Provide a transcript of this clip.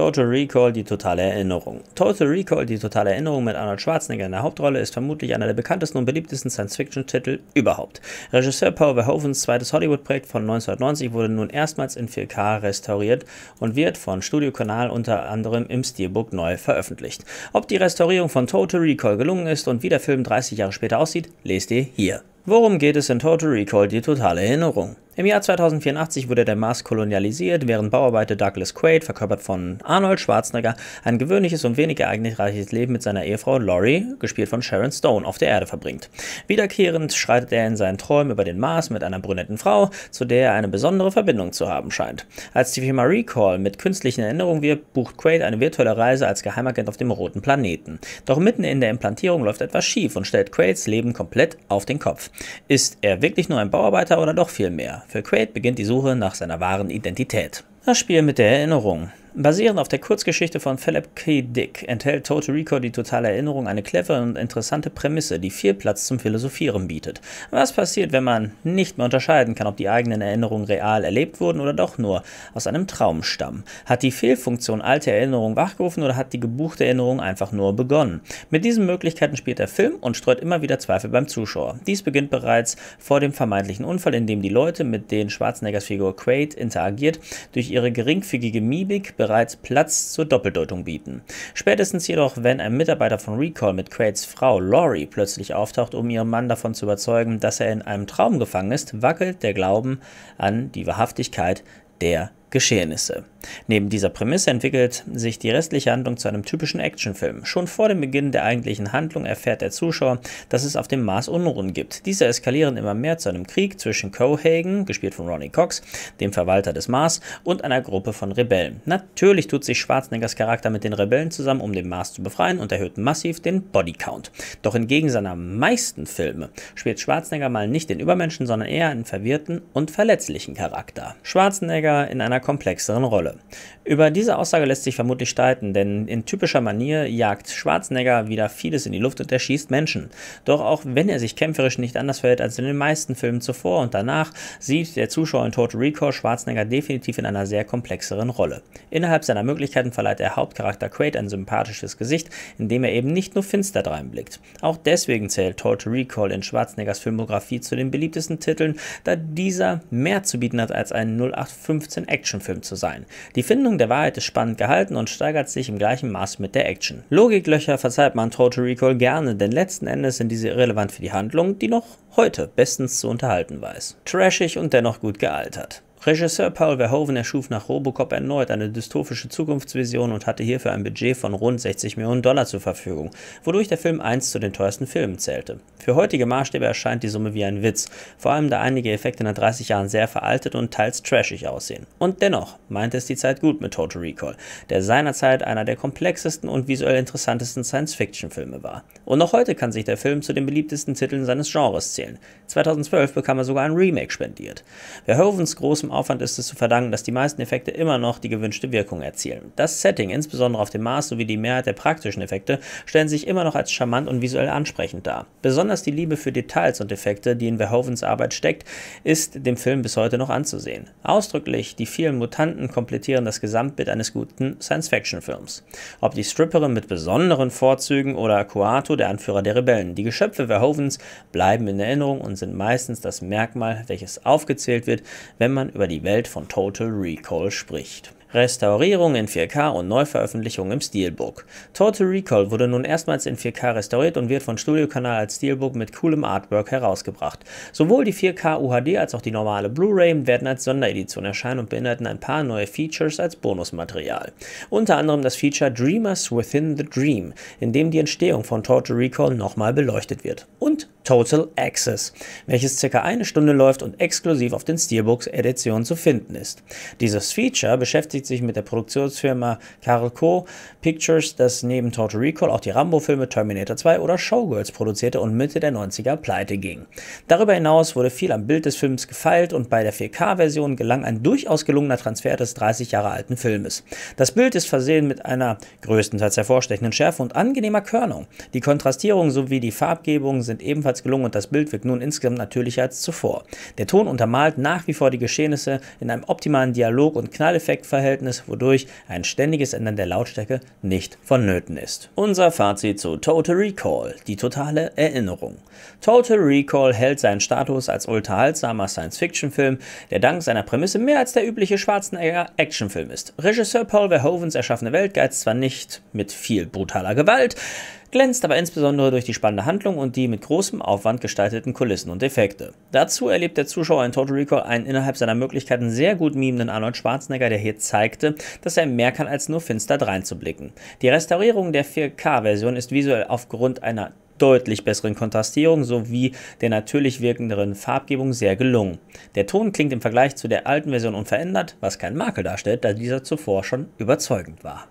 Total Recall, die totale Erinnerung. Total Recall, die totale Erinnerung mit Arnold Schwarzenegger in der Hauptrolle, ist vermutlich einer der bekanntesten und beliebtesten Science-Fiction-Titel überhaupt. Regisseur Paul Verhovens zweites Hollywood-Projekt von 1990 wurde nun erstmals in 4K restauriert und wird von Studio Kanal unter anderem im Steelbook neu veröffentlicht. Ob die Restaurierung von Total Recall gelungen ist und wie der Film 30 Jahre später aussieht, lest ihr hier. Worum geht es in Total Recall die totale Erinnerung? Im Jahr 2084 wurde der Mars kolonialisiert, während Bauarbeiter Douglas Quaid, verkörpert von Arnold Schwarzenegger, ein gewöhnliches und wenig ereignisreiches Leben mit seiner Ehefrau Laurie, gespielt von Sharon Stone, auf der Erde verbringt. Wiederkehrend schreitet er in seinen Träumen über den Mars mit einer brünetten Frau, zu der er eine besondere Verbindung zu haben scheint. Als die Firma Recall mit künstlichen Erinnerungen wirbt, bucht Quaid eine virtuelle Reise als Geheimagent auf dem roten Planeten. Doch mitten in der Implantierung läuft etwas schief und stellt Quaids Leben komplett auf den Kopf. Ist er wirklich nur ein Bauarbeiter oder doch viel mehr? Für Quaid beginnt die Suche nach seiner wahren Identität. Das Spiel mit der Erinnerung. Basierend auf der Kurzgeschichte von Philip K. Dick enthält Total Record die totale Erinnerung eine clevere und interessante Prämisse, die viel Platz zum Philosophieren bietet. Was passiert, wenn man nicht mehr unterscheiden kann, ob die eigenen Erinnerungen real erlebt wurden oder doch nur aus einem Traum stammen? Hat die Fehlfunktion alte Erinnerungen wachgerufen oder hat die gebuchte Erinnerung einfach nur begonnen? Mit diesen Möglichkeiten spielt der Film und streut immer wieder Zweifel beim Zuschauer. Dies beginnt bereits vor dem vermeintlichen Unfall, in dem die Leute, mit denen Schwarzeneggers Figur Quaid interagiert, durch ihre geringfügige Mimik bereits Platz zur Doppeldeutung bieten. Spätestens jedoch, wenn ein Mitarbeiter von Recall mit Quaids Frau Laurie plötzlich auftaucht, um ihren Mann davon zu überzeugen, dass er in einem Traum gefangen ist, wackelt der Glauben an die Wahrhaftigkeit der Geschehnisse. Neben dieser Prämisse entwickelt sich die restliche Handlung zu einem typischen Actionfilm. Schon vor dem Beginn der eigentlichen Handlung erfährt der Zuschauer, dass es auf dem Mars Unruhen gibt. Diese eskalieren immer mehr zu einem Krieg zwischen Cohagen, gespielt von Ronnie Cox, dem Verwalter des Mars, und einer Gruppe von Rebellen. Natürlich tut sich Schwarzeneggers Charakter mit den Rebellen zusammen, um den Mars zu befreien und erhöht massiv den Bodycount. Doch entgegen seiner meisten Filme spielt Schwarzenegger mal nicht den Übermenschen, sondern eher einen verwirrten und verletzlichen Charakter. Schwarzenegger in einer einer komplexeren Rolle. Über diese Aussage lässt sich vermutlich streiten, denn in typischer Manier jagt Schwarzenegger wieder vieles in die Luft und erschießt Menschen. Doch auch wenn er sich kämpferisch nicht anders verhält als in den meisten Filmen zuvor und danach, sieht der Zuschauer in Total Recall Schwarzenegger definitiv in einer sehr komplexeren Rolle. Innerhalb seiner Möglichkeiten verleiht der Hauptcharakter Quaid ein sympathisches Gesicht, indem er eben nicht nur finster dreinblickt. Auch deswegen zählt Total Recall in Schwarzeneggers Filmografie zu den beliebtesten Titeln, da dieser mehr zu bieten hat als ein 0815 Action Actionfilm zu sein. Die Findung der Wahrheit ist spannend gehalten und steigert sich im gleichen Maß mit der Action. Logiklöcher verzeiht man Total Recall gerne, denn letzten Endes sind diese irrelevant für die Handlung, die noch heute bestens zu unterhalten weiß. Trashig und dennoch gut gealtert. Regisseur Paul Verhoeven erschuf nach Robocop erneut eine dystopische Zukunftsvision und hatte hierfür ein Budget von rund 60 Millionen Dollar zur Verfügung, wodurch der Film eins zu den teuersten Filmen zählte. Für heutige Maßstäbe erscheint die Summe wie ein Witz, vor allem da einige Effekte nach 30 Jahren sehr veraltet und teils trashig aussehen. Und dennoch meinte es die Zeit gut mit Total Recall, der seinerzeit einer der komplexesten und visuell interessantesten Science-Fiction-Filme war. Und noch heute kann sich der Film zu den beliebtesten Titeln seines Genres zählen. 2012 bekam er sogar ein Remake spendiert. Verhoevens großem großem Aufwand ist es zu verdanken, dass die meisten Effekte immer noch die gewünschte Wirkung erzielen. Das Setting, insbesondere auf dem Mars sowie die Mehrheit der praktischen Effekte, stellen sich immer noch als charmant und visuell ansprechend dar. Besonders die Liebe für Details und Effekte, die in Verhovens Arbeit steckt, ist dem Film bis heute noch anzusehen. Ausdrücklich, die vielen Mutanten komplettieren das Gesamtbild eines guten Science-Fiction-Films. Ob die Stripperin mit besonderen Vorzügen oder Coato, der Anführer der Rebellen, die Geschöpfe Verhovens bleiben in Erinnerung und sind meistens das Merkmal, welches aufgezählt wird, wenn man über über die Welt von Total Recall spricht. Restaurierung in 4K und Neuveröffentlichung im Steelbook. Total Recall wurde nun erstmals in 4K restauriert und wird von Studio Kanal als Steelbook mit coolem Artwork herausgebracht. Sowohl die 4K UHD als auch die normale Blu-ray werden als Sonderedition erscheinen und beinhalten ein paar neue Features als Bonusmaterial. Unter anderem das Feature Dreamers Within the Dream, in dem die Entstehung von Total Recall nochmal beleuchtet wird. Und Total Access, welches circa eine Stunde läuft und exklusiv auf den Steelbooks-Editionen zu finden ist. Dieses Feature beschäftigt sich mit der Produktionsfirma Carl Co. Pictures, das neben Total Recall auch die Rambo-Filme Terminator 2 oder Showgirls produzierte und Mitte der 90er pleite ging. Darüber hinaus wurde viel am Bild des Films gefeilt und bei der 4K-Version gelang ein durchaus gelungener Transfer des 30 Jahre alten Filmes. Das Bild ist versehen mit einer größtenteils hervorstechenden Schärfe und angenehmer Körnung. Die Kontrastierung sowie die Farbgebung sind ebenfalls ebenfalls gelungen und das Bild wirkt nun insgesamt natürlicher als zuvor. Der Ton untermalt nach wie vor die Geschehnisse in einem optimalen Dialog- und Knalleffektverhältnis, wodurch ein ständiges Ändern der Lautstärke nicht vonnöten ist. Unser Fazit zu Total Recall, die totale Erinnerung. Total Recall hält seinen Status als unterhaltsamer Science-Fiction-Film, der dank seiner Prämisse mehr als der übliche Schwarzenegger-Actionfilm ist. Regisseur Paul Verhovens erschaffene Welt geizt zwar nicht mit viel brutaler Gewalt, glänzt aber insbesondere durch die spannende Handlung und die mit großem Aufwand gestalteten Kulissen und Effekte. Dazu erlebt der Zuschauer in Total Recall einen innerhalb seiner Möglichkeiten sehr gut mimenden Arnold Schwarzenegger, der hier zeigte, dass er mehr kann, als nur finster dreinzublicken. Die Restaurierung der 4K-Version ist visuell aufgrund einer deutlich besseren Kontrastierung sowie der natürlich wirkenderen Farbgebung sehr gelungen. Der Ton klingt im Vergleich zu der alten Version unverändert, was kein Makel darstellt, da dieser zuvor schon überzeugend war.